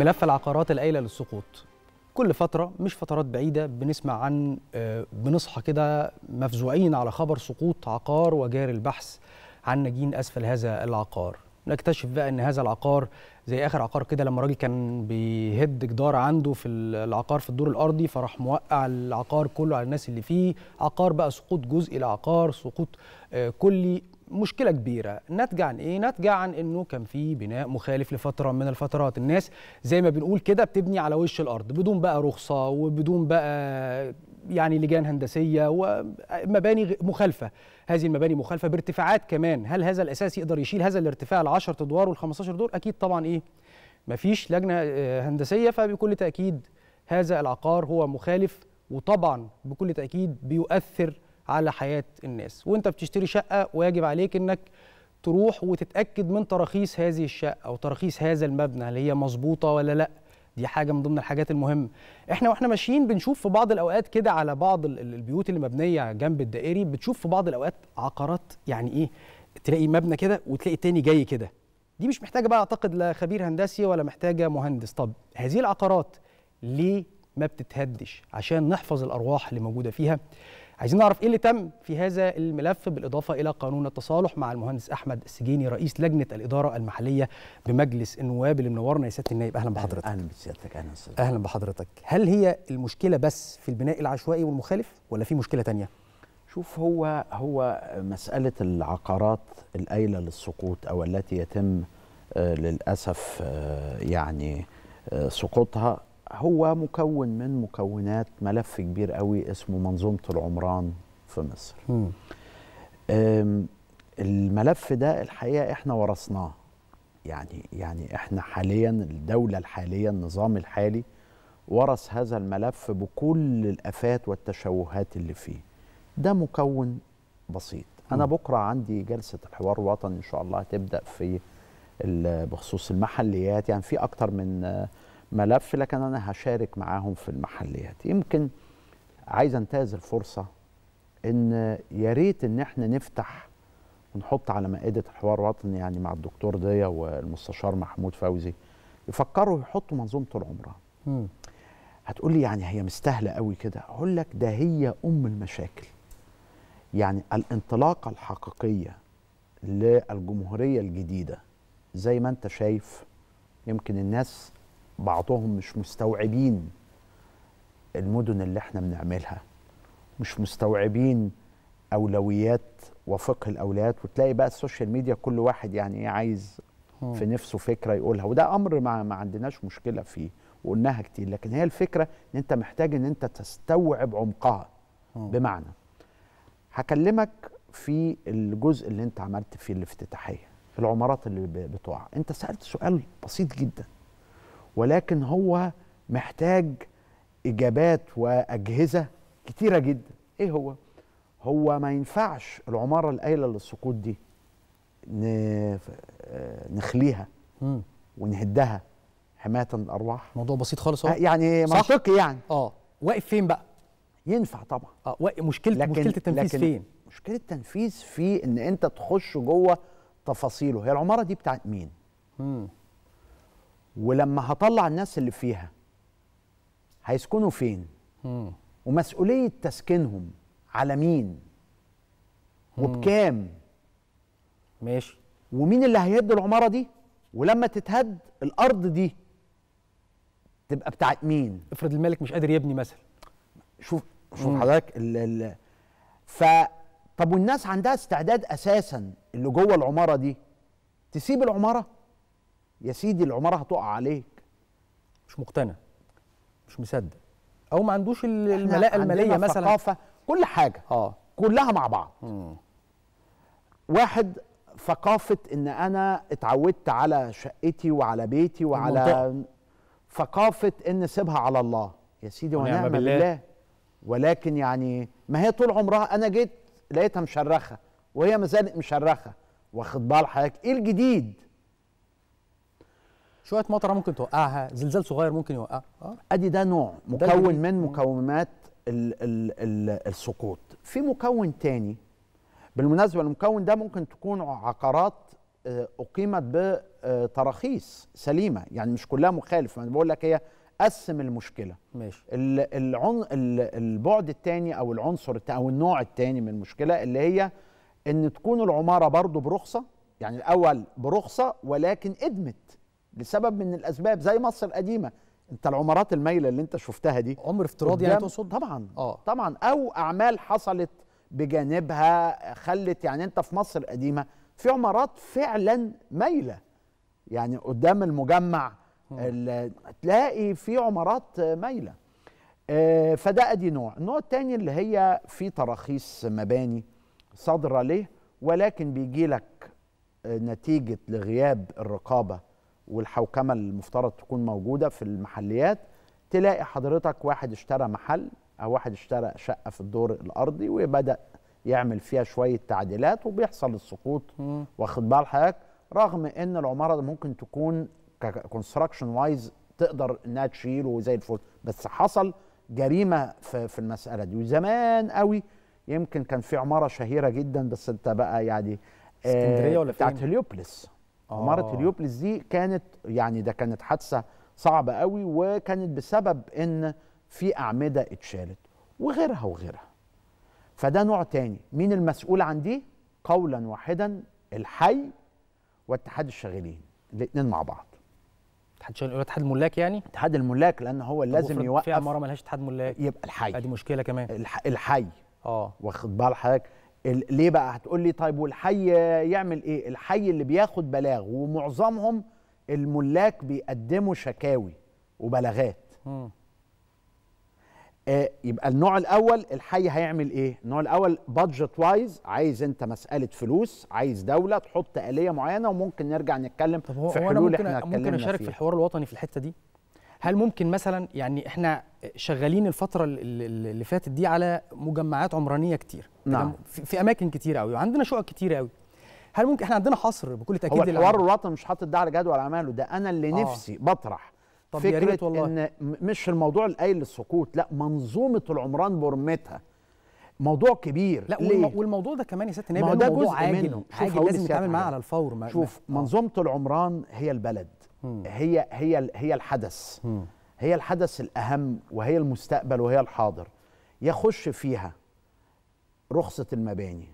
ملف العقارات الايله للسقوط كل فتره مش فترات بعيده بنسمع عن آه، بنصحى كده مفزوعين على خبر سقوط عقار وجاري البحث عن نجين اسفل هذا العقار نكتشف بقى ان هذا العقار زي اخر عقار كده لما راجل كان بيهد جدار عنده في العقار في الدور الارضي فراح موقع العقار كله على الناس اللي فيه عقار بقى سقوط جزئي لعقار سقوط آه، كلي مشكله كبيره ناتجه عن ايه ناتجه عن انه كان في بناء مخالف لفتره من الفترات الناس زي ما بنقول كده بتبني على وش الارض بدون بقى رخصه وبدون بقى يعني لجان هندسيه ومباني مخالفه هذه المباني مخالفه بارتفاعات كمان هل هذا الاساس يقدر يشيل هذا الارتفاع ال 10 ادوار وال 15 دور اكيد طبعا ايه مفيش لجنه آه، هندسيه فبكل تاكيد هذا العقار هو مخالف وطبعا بكل تاكيد بيؤثر على حياه الناس وانت بتشتري شقه واجب عليك انك تروح وتتاكد من تراخيص هذه الشقه وتراخيص هذا المبنى هل هي مظبوطه ولا لا دي حاجه من ضمن الحاجات المهمه احنا واحنا ماشيين بنشوف في بعض الاوقات كده على بعض البيوت اللي مبنيه جنب الدائري بتشوف في بعض الاوقات عقارات يعني ايه تلاقي مبنى كده وتلاقي التاني جاي كده دي مش محتاجه بقى اعتقد لا خبير هندسي ولا محتاجه مهندس طب هذه العقارات ليه ما بتتهدش عشان نحفظ الارواح اللي موجوده فيها عايزين نعرف ايه اللي تم في هذا الملف بالاضافه الى قانون التصالح مع المهندس احمد السجيني رئيس لجنه الاداره المحليه بمجلس النواب اللي منورنا يا سياده النائب اهلا بحضرتك اهلا بسيادتك اهلا سيادتك. اهلا بحضرتك هل هي المشكله بس في البناء العشوائي والمخالف ولا في مشكله تانية شوف هو هو مساله العقارات الايله للسقوط او التي يتم آه، للاسف آه، يعني آه، سقوطها هو مكون من مكونات ملف كبير قوي اسمه منظومه العمران في مصر الملف ده الحقيقه احنا ورثناه يعني يعني احنا حاليا الدوله الحاليه النظام الحالي ورث هذا الملف بكل الافات والتشوهات اللي فيه ده مكون بسيط انا بكره عندي جلسه الحوار الوطني ان شاء الله هتبدا في بخصوص المحليات يعني في اكتر من ملف لكن انا هشارك معاهم في المحليات يمكن عايز انتهز الفرصه ان يا ريت ان احنا نفتح ونحط على مائده الحوار الوطني يعني مع الدكتور ضيا والمستشار محمود فوزي يفكروا يحطوا منظومه العمره هتقول لي يعني هي مستاهله قوي كده اقول لك ده هي ام المشاكل يعني الانطلاقه الحقيقيه للجمهوريه الجديده زي ما انت شايف يمكن الناس بعضهم مش مستوعبين المدن اللي احنا بنعملها مش مستوعبين اولويات وفقه الاولويات وتلاقي بقى السوشيال ميديا كل واحد يعني ايه عايز اه. في نفسه فكره يقولها وده امر ما, ما عندناش مشكله فيه وقلناها كتير لكن هي الفكره ان انت محتاج ان انت تستوعب عمقها اه. بمعنى هكلمك في الجزء اللي انت عملت فيه الافتتاحيه في العمارات اللي بتقع انت سالت سؤال بسيط جدا ولكن هو محتاج إجابات وأجهزة كتيرة جدا إيه هو؟ هو ما ينفعش العمارة القايلة للسقوط دي آه، نخليها ونهدها حماية الأرواح موضوع بسيط خالص هو. آه، يعني منطقي يعني اه واقف فين بقى؟ ينفع طبعا اه مشكلة لكن مشكلة التنفيذ فين؟ مشكلة التنفيذ في إن أنت تخش جوه تفاصيله هي العمارة دي بتاعت مين؟ مم. ولما هطلع الناس اللي فيها هيسكنوا فين مم. ومسؤوليه تسكينهم على مين مم. وبكام ماشي ومين اللي هيهد العماره دي ولما تتهد الارض دي تبقى بتاعت مين افرض الملك مش قادر يبني مثلا شوف شوف حضرتك ال ال ف طب والناس عندها استعداد اساسا اللي جوه العماره دي تسيب العماره يا سيدي العماره هتقع عليك مش مقتنع مش مصدق او ما عندوش الملاءه الماليه مثلا ثقافه كل حاجه اه كلها مع بعض مم. واحد ثقافه ان انا اتعودت على شقتي وعلى بيتي وعلى ثقافه ان سيبها على الله يا سيدي ونعم بالله. بالله ولكن يعني ما هي طول عمرها انا جيت لقيتها مشرخه وهي ما زالت مشرخه واخد بال حضرتك ايه الجديد شويه مطره ممكن توقعها زلزال صغير ممكن يوقع آه. ادي ده نوع مكون من مكونات الـ الـ الـ السقوط في مكون تاني بالمناسبه المكون ده ممكن تكون عقارات آه، اقيمت بتراخيص سليمه يعني مش كلها مخالفه انا بقول لك هي قسم المشكله ماشي العن... البعد الثاني او العنصر او النوع الثاني من المشكله اللي هي ان تكون العماره برضو برخصه يعني الاول برخصه ولكن ادمت لسبب من الاسباب زي مصر القديمه انت العمارات المايله اللي انت شفتها دي عمر افتراضي يعني تقصد طبعا اه طبعا او اعمال حصلت بجانبها خلت يعني انت في مصر القديمه في عمارات فعلا مايله يعني قدام المجمع تلاقي في عمارات مايله آه، فده ادي نوع النوع الثاني اللي هي في تراخيص مباني صادره ليه ولكن بيجي لك نتيجه لغياب الرقابه والحوكمه اللي المفترض تكون موجوده في المحليات تلاقي حضرتك واحد اشترى محل او واحد اشترى شقه في الدور الارضي وبدا يعمل فيها شويه تعديلات وبيحصل السقوط واخد بال حضرتك رغم ان العماره ممكن تكون كونستراكشن وايز تقدر انها تشيله زي الفل بس حصل جريمه في, المساله دي وزمان قوي يمكن كان في عماره شهيره جدا بس انت بقى يعني آه، اسكندريه ولا ولا بتاعت هليوبلس عماره آه. هليوبلس دي كانت يعني ده كانت حادثه صعبه قوي وكانت بسبب ان في اعمده اتشالت وغيرها وغيرها فده نوع تاني مين المسؤول عن دي قولا واحدا الحي واتحاد الشاغلين الاثنين مع بعض اتحاد الشاغلين اتحاد الملاك يعني اتحاد الملاك لان هو لازم يوقف في عماره مالهاش اتحاد ملاك يبقى الحي ادي آه، مشكله كمان الح... الحي اه واخد بال حضرتك ليه بقى هتقول لي طيب والحي يعمل ايه الحي اللي بياخد بلاغ ومعظمهم الملاك بيقدموا شكاوي وبلاغات آه يبقى النوع الاول الحي هيعمل ايه النوع الاول بادجت وايز عايز انت مساله فلوس عايز دوله تحط اليه معينه وممكن نرجع نتكلم طب هو في حلول احنا ممكن اتكلمنا ممكن اشارك فيها. في الحوار الوطني في الحته دي هل ممكن مثلا يعني احنا شغالين الفتره اللي فاتت دي على مجمعات عمرانيه كتير نعم في اماكن كتير قوي وعندنا شقق كتير قوي هل ممكن احنا عندنا حصر بكل تاكيد هو الحوار الوطني مش حاطط ده على جدول اعماله ده انا اللي آه. نفسي بطرح طب فكره يا ريت والله. ان مش الموضوع القايل للسقوط لا منظومه العمران برمتها موضوع كبير لا ليه؟ والموضوع ده كمان يا سياده النائب موضوع موضوع عاجل منه. عاجل لازم نتعامل معاه على الفور ما شوف ما. منظومه العمران هي البلد م. هي هي هي الحدث م. هي الحدث الأهم وهي المستقبل وهي الحاضر يخش فيها رخصة المباني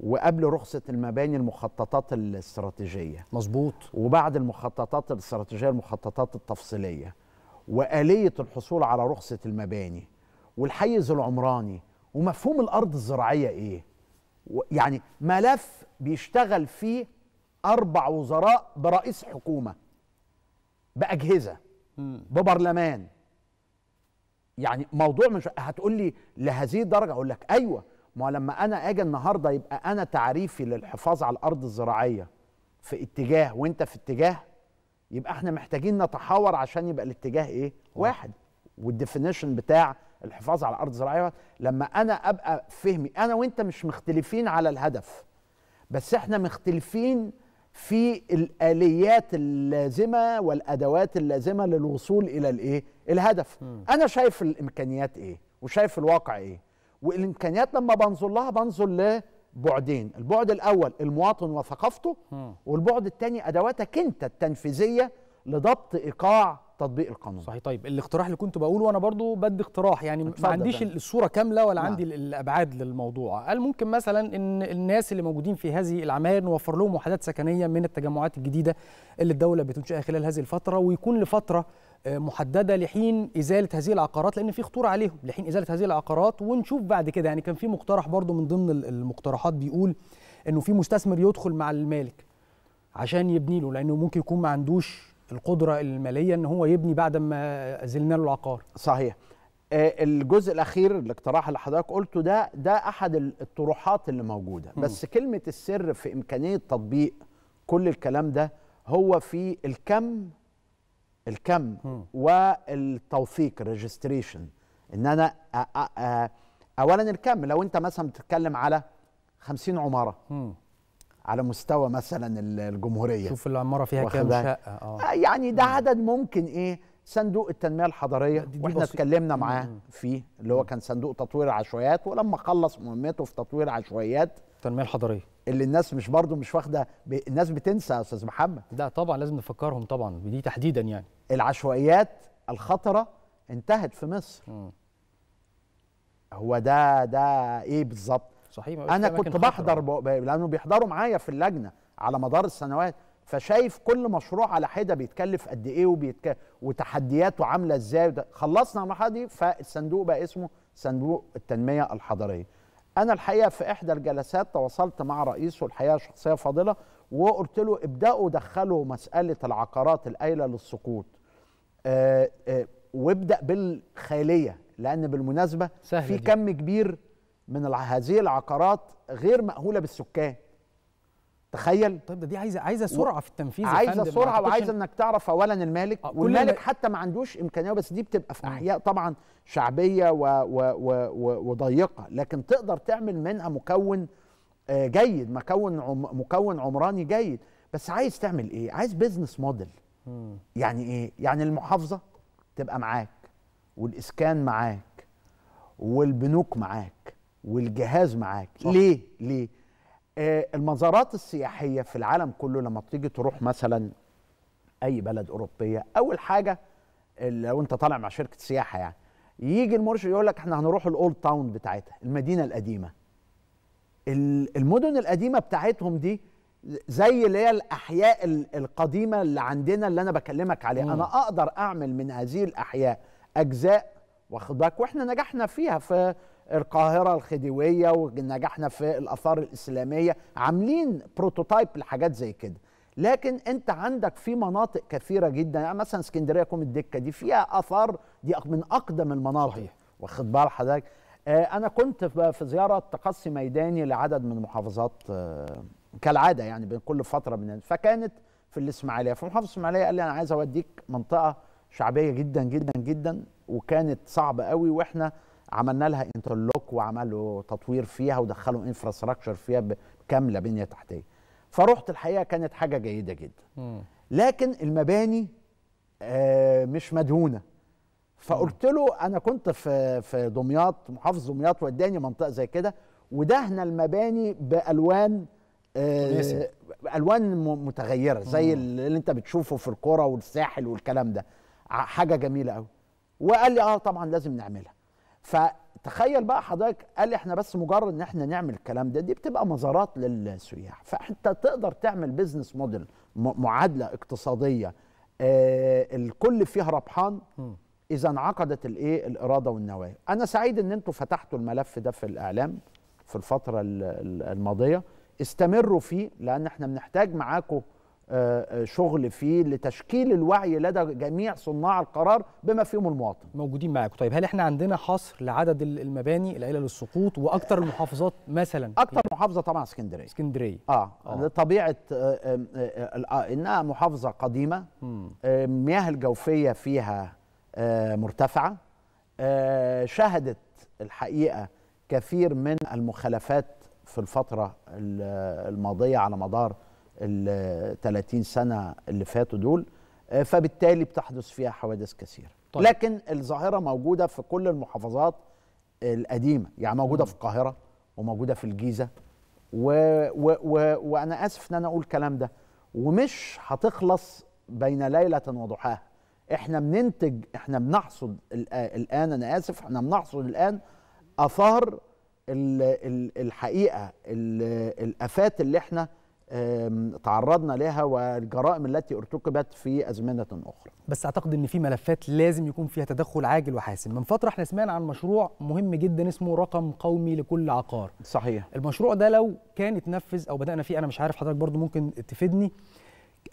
وقبل رخصة المباني المخططات الاستراتيجية مظبوط وبعد المخططات الاستراتيجية المخططات التفصيلية وآلية الحصول على رخصة المباني والحيز العمراني ومفهوم الأرض الزراعية إيه يعني ملف بيشتغل فيه أربع وزراء برئيس حكومة بأجهزة ببرلمان يعني موضوع مش هتقول لي لهذه الدرجه اقول لك ايوه ما لما انا اجي النهارده يبقى انا تعريفي للحفاظ على الارض الزراعيه في اتجاه وانت في اتجاه يبقى احنا محتاجين نتحاور عشان يبقى الاتجاه ايه آه. واحد والديفينيشن بتاع الحفاظ على الارض الزراعيه لما انا ابقى فهمي انا وانت مش مختلفين على الهدف بس احنا مختلفين في الاليات اللازمه والادوات اللازمه للوصول الى الايه الهدف م. انا شايف الامكانيات ايه وشايف الواقع ايه والامكانيات لما بنظر لها بنظر لبعدين البعد الاول المواطن وثقافته م. والبعد الثاني ادواتك انت التنفيذيه لضبط ايقاع تطبيق القانون صحيح طيب الاقتراح اللي كنت بقوله انا برضو بدي اقتراح يعني ما عنديش ده. الصوره كامله ولا نعم. عندي الابعاد للموضوع قال ممكن مثلا ان الناس اللي موجودين في هذه العماير نوفر لهم وحدات سكنيه من التجمعات الجديده اللي الدوله بتنشئها خلال هذه الفتره ويكون لفتره آه، محدده لحين ازاله هذه العقارات لان في خطوره عليهم لحين ازاله هذه العقارات ونشوف بعد كده يعني كان في مقترح برضو من ضمن المقترحات بيقول انه في مستثمر يدخل مع المالك عشان يبني له لانه ممكن يكون ما عندوش القدره الماليه ان هو يبني بعد ما ازلنا له العقار صحيح آه، الجزء الاخير الاقتراح اللي حضرتك قلته ده ده احد الطروحات اللي موجوده بس م. كلمه السر في امكانيه تطبيق كل الكلام ده هو في الكم الكم م. والتوثيق ريجستريشن ان انا اولا الكم لو انت مثلا بتتكلم على 50 عماره على مستوى مثلا الجمهوريه شوف العماره فيها كام شقه آه. اه يعني ده عدد ممكن ايه صندوق التنميه الحضريه دي دي واحنا اتكلمنا معاه فيه اللي هو كان صندوق تطوير العشوائيات ولما خلص مهمته في تطوير عشوائيات التنميه الحضريه اللي الناس مش برضو مش واخده ب... الناس بتنسى يا استاذ محمد لا طبعا لازم نفكرهم طبعا دي تحديدا يعني العشوائيات الخطره انتهت في مصر م. هو ده ده ايه بالظبط صحيح ما انا كنت بحضر ب... لانه بيحضروا معايا في اللجنه على مدار السنوات فشايف كل مشروع على حده بيتكلف قد ايه وبيتك... وتحدياته عامله ازاي وده... خلصنا المرحله دي فالصندوق بقى اسمه صندوق التنميه الحضريه انا الحقيقه في احدى الجلسات تواصلت مع رئيسه الحقيقه شخصيه فاضله وقلت له ابداوا دخلوا مساله العقارات الايله للسقوط آآ آه، آآ آه، وابدا بالخاليه لان بالمناسبه في كم كبير من هذه العقارات غير مأهولة بالسكان تخيل طيب دي عايزه عايزه سرعه في التنفيذ عايزه سرعه وعايزه انك تعرف اولا المالك آه والمالك ما... حتى ما عندوش امكانيه بس دي بتبقى في آه. احياء طبعا شعبيه و... و... و... و... وضيقه لكن تقدر تعمل منها مكون آه، جيد مكون عم... مكون عمراني جيد بس عايز تعمل ايه عايز بيزنس موديل يعني ايه يعني المحافظه تبقى معاك والاسكان معاك والبنوك معاك والجهاز معاك صح. ليه ليه آه المزارات السياحيه في العالم كله لما بتيجي تروح مثلا اي بلد اوروبيه اول حاجه لو انت طالع مع شركه سياحه يعني يجي المرشد يقول لك احنا هنروح الاولد تاون بتاعتها المدينه القديمه المدن القديمه بتاعتهم دي زي اللي هي الاحياء القديمه اللي عندنا اللي انا بكلمك عليها انا اقدر اعمل من هذه الاحياء اجزاء واخد بالك واحنا نجحنا فيها في القاهره الخديويه ونجحنا في الاثار الاسلاميه عاملين بروتوتايب لحاجات زي كده لكن انت عندك في مناطق كثيره جدا يعني مثلا اسكندريه كوم الدكه دي فيها اثار دي من اقدم المناطق صحيح. واخد بال حضرتك آه انا كنت في زياره تقصي ميداني لعدد من المحافظات آه كالعاده يعني بين كل فتره من فكانت في الاسماعيليه فمحافظ الاسماعيليه قال لي انا عايز اوديك منطقه شعبيه جدا جدا جدا وكانت صعبه قوي واحنا عملنا لها انترلوك وعملوا تطوير فيها ودخلوا انفراستراكشر فيها كامله بنيه تحتيه فرحت الحقيقه كانت حاجه جيده جدا لكن المباني آه، مش مدهونه فقلت له انا كنت في في دمياط محافظ دمياط وداني منطقه زي كده ودهنا المباني بالوان آه، الوان متغيره زي اللي انت بتشوفه في الكوره والساحل والكلام ده حاجه جميله قوي وقال لي اه طبعا لازم نعملها فتخيل بقى حضرتك قال احنا بس مجرد ان احنا نعمل الكلام ده دي بتبقى مزارات للسياح فانت تقدر تعمل بزنس موديل معادله اقتصاديه آه الكل فيها ربحان اذا انعقدت الايه الاراده والنوايا انا سعيد ان انتم فتحتوا الملف ده في الاعلام في الفتره الماضيه استمروا فيه لان احنا بنحتاج معاكم آه، آه، شغل فيه لتشكيل الوعي لدى جميع صناع القرار بما فيهم المواطن موجودين معاكم طيب هل احنا عندنا حصر لعدد المباني القليله للسقوط واكثر آه. المحافظات مثلا اكثر محافظه طبعا اسكندريه اسكندريه اه, آه. طبيعه آه انها محافظه قديمه المياه الجوفيه فيها مرتفعه شهدت الحقيقه كثير من المخالفات في الفتره الماضيه على مدار ال 30 سنه اللي فاتوا دول آه، فبالتالي بتحدث فيها حوادث كثيره طيب. لكن الظاهره موجوده في كل المحافظات القديمه يعني موجوده في القاهره وموجوده في الجيزه و... و... و... وانا اسف ان انا اقول الكلام ده ومش هتخلص بين ليله وضحاها احنا بننتج احنا بنحصد آه، الان انا اسف احنا بنحصد الان اثار الحقيقه الافات اللي احنا تعرضنا لها والجرائم التي ارتكبت في أزمنة أخرى بس أعتقد أن في ملفات لازم يكون فيها تدخل عاجل وحاسم من فترة احنا سمعنا عن مشروع مهم جدا اسمه رقم قومي لكل عقار صحيح المشروع ده لو كان اتنفذ أو بدأنا فيه أنا مش عارف حضرتك برضو ممكن تفيدني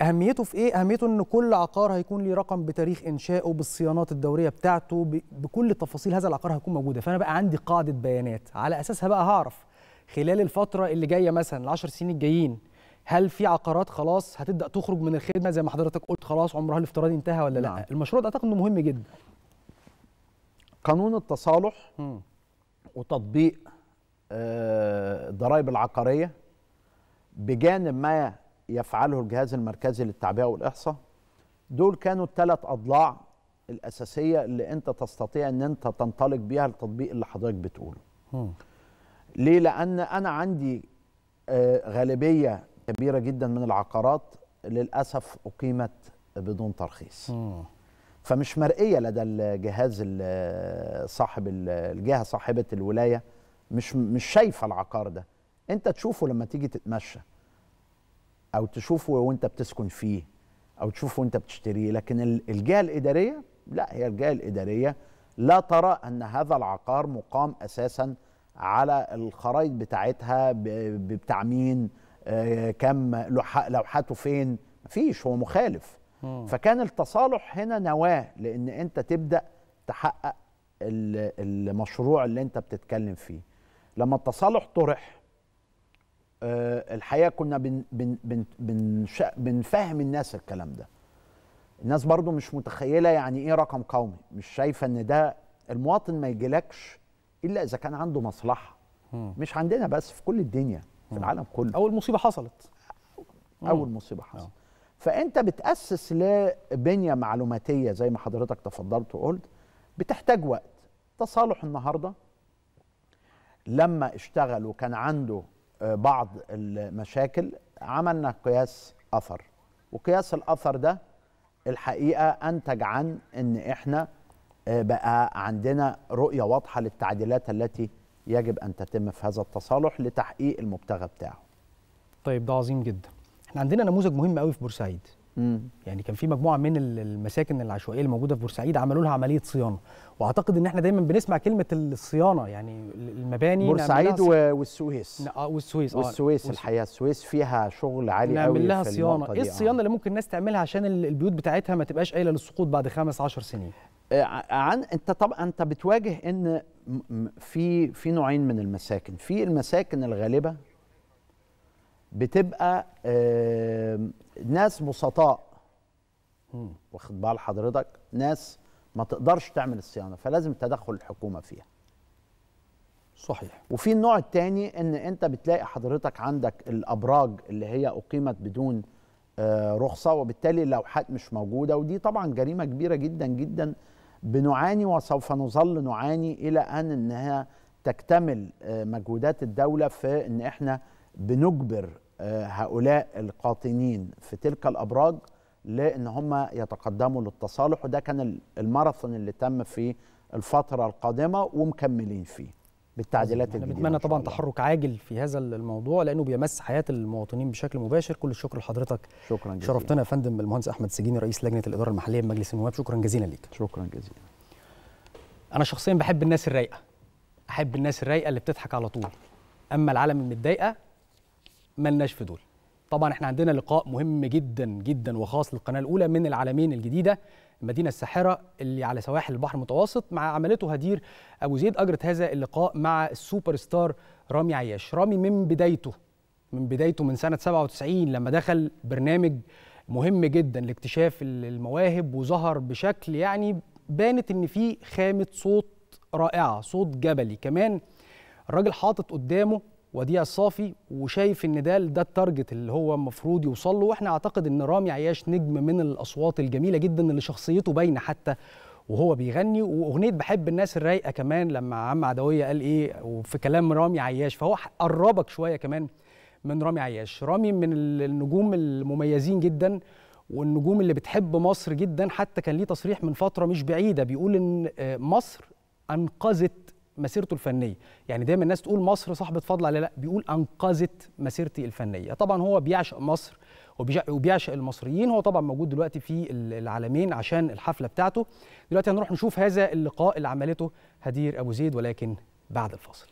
اهميته في ايه اهميته ان كل عقار هيكون ليه رقم بتاريخ انشائه بالصيانات الدوريه بتاعته بكل تفاصيل هذا العقار هيكون موجوده فانا بقى عندي قاعده بيانات على اساسها بقى هعرف خلال الفتره اللي جايه مثلا ال10 سنين الجايين هل في عقارات خلاص هتبدا تخرج من الخدمه زي ما حضرتك قلت خلاص عمرها الافتراضي انتهى ولا نعم. لا المشروع ده اعتقد انه مهم جدا قانون التصالح وتطبيق الضرائب آه، العقاريه بجانب ما يفعله الجهاز المركزي للتعبئه والاحصاء دول كانوا الثلاث اضلاع الاساسيه اللي انت تستطيع ان انت تنطلق بيها التطبيق اللي حضرتك بتقوله ليه لان انا عندي آه، غالبيه كبيره جدا من العقارات للاسف اقيمت بدون ترخيص فمش مرئيه لدى الجهاز صاحب الجهه صاحبه الولايه مش مش شايفه العقار ده انت تشوفه لما تيجي تتمشى او تشوفه وانت بتسكن فيه او تشوفه وانت بتشتريه لكن الجهه الاداريه لا هي الجهه الاداريه لا ترى ان هذا العقار مقام اساسا على الخرائط بتاعتها بتعمين كم لوحاته فين مفيش هو مخالف فكان التصالح هنا نواه لان انت تبدا تحقق المشروع اللي انت بتتكلم فيه لما التصالح طرح آه، الحقيقه كنا بنفهم الناس الكلام ده الناس برضو مش متخيله يعني ايه رقم قومي مش شايفه ان ده المواطن ما يجيلكش الا اذا كان عنده مصلحه مش عندنا بس في كل الدنيا في آه. العالم كله اول مصيبه حصلت آه. اول مصيبه حصلت آه. فانت بتاسس لبنيه معلوماتيه زي ما حضرتك تفضلت وقلت بتحتاج وقت تصالح النهارده لما اشتغل وكان عنده بعض المشاكل عملنا قياس اثر وقياس الاثر ده الحقيقه انتج عن ان احنا بقى عندنا رؤيه واضحه للتعديلات التي يجب ان تتم في هذا التصالح لتحقيق المبتغى بتاعه. طيب ده عظيم جدا. احنا عندنا نموذج مهم قوي في بورسعيد. مم. يعني كان في مجموعه من المساكن العشوائيه الموجوده في بورسعيد عملوا لها عمليه صيانه واعتقد ان احنا دايما بنسمع كلمه الصيانه يعني المباني بورسعيد آه، والسويس اه والسويس اه والسويس الحقيقه السويس فيها شغل عالي قوي نعمل لها صيانه ايه آه. الصيانه اللي ممكن الناس تعملها عشان البيوت بتاعتها ما تبقاش قايله للسقوط بعد خمس عشر سنين آه، عن انت طبعا انت بتواجه ان في في نوعين من المساكن في المساكن الغالبه بتبقى ناس بسطاء واخد بال حضرتك ناس ما تقدرش تعمل الصيانه فلازم تدخل الحكومه فيها صحيح وفي النوع الثاني ان انت بتلاقي حضرتك عندك الابراج اللي هي اقيمت بدون آه، رخصه وبالتالي اللوحات مش موجوده ودي طبعا جريمه كبيره جدا جدا بنعاني وسوف نظل نعاني الى ان انها تكتمل آه، مجهودات الدوله في ان احنا بنجبر آه، هؤلاء القاطنين في تلك الابراج لان هم يتقدموا للتصالح وده كان الماراثون اللي تم في الفتره القادمه ومكملين فيه بالتعديلات الجديده بنتمنى طبعا تحرك عاجل في هذا الموضوع لانه بيمس حياه المواطنين بشكل مباشر كل الشكر لحضرتك شكرا جزيلا شرفتنا يا فندم المهندس احمد سجيني رئيس لجنه الاداره المحليه بمجلس النواب شكرا جزيلا ليك شكرا جزيلا انا شخصيا بحب الناس الرايقه احب الناس الرايقه اللي بتضحك على طول اما العالم المتضايقه ملناش في دول طبعا احنا عندنا لقاء مهم جدا جدا وخاص للقناه الاولى من العالمين الجديده المدينة الساحرة اللي على سواحل البحر المتوسط مع عملته هدير أبو زيد أجرت هذا اللقاء مع السوبر ستار رامي عياش رامي من بدايته من بدايته من سنة 97 لما دخل برنامج مهم جدا لاكتشاف المواهب وظهر بشكل يعني بانت ان في خامه صوت رائعه صوت جبلي كمان الراجل حاطط قدامه وديع الصافي وشايف ان ده ده التارجت اللي هو المفروض يوصل له واحنا اعتقد ان رامي عياش نجم من الاصوات الجميله جدا اللي شخصيته باينه حتى وهو بيغني واغنيه بحب الناس الرايقه كمان لما عم عدويه قال ايه وفي كلام رامي عياش فهو قربك شويه كمان من رامي عياش رامي من النجوم المميزين جدا والنجوم اللي بتحب مصر جدا حتى كان ليه تصريح من فتره مش بعيده بيقول ان آه، مصر انقذت مسيرته الفنيه يعني دايما الناس تقول مصر صاحبه فضل علي لا بيقول انقذت مسيرتي الفنيه طبعا هو بيعشق مصر وبيعشق المصريين هو طبعا موجود دلوقتي في العالمين عشان الحفله بتاعته دلوقتي هنروح نشوف هذا اللقاء اللي عملته هدير ابو زيد ولكن بعد الفاصل